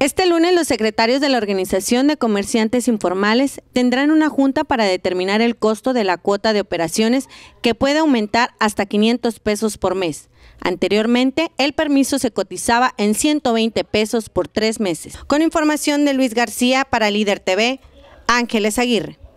Este lunes los secretarios de la Organización de Comerciantes Informales tendrán una junta para determinar el costo de la cuota de operaciones que puede aumentar hasta 500 pesos por mes. Anteriormente, el permiso se cotizaba en 120 pesos por tres meses. Con información de Luis García para Líder TV, Ángeles Aguirre.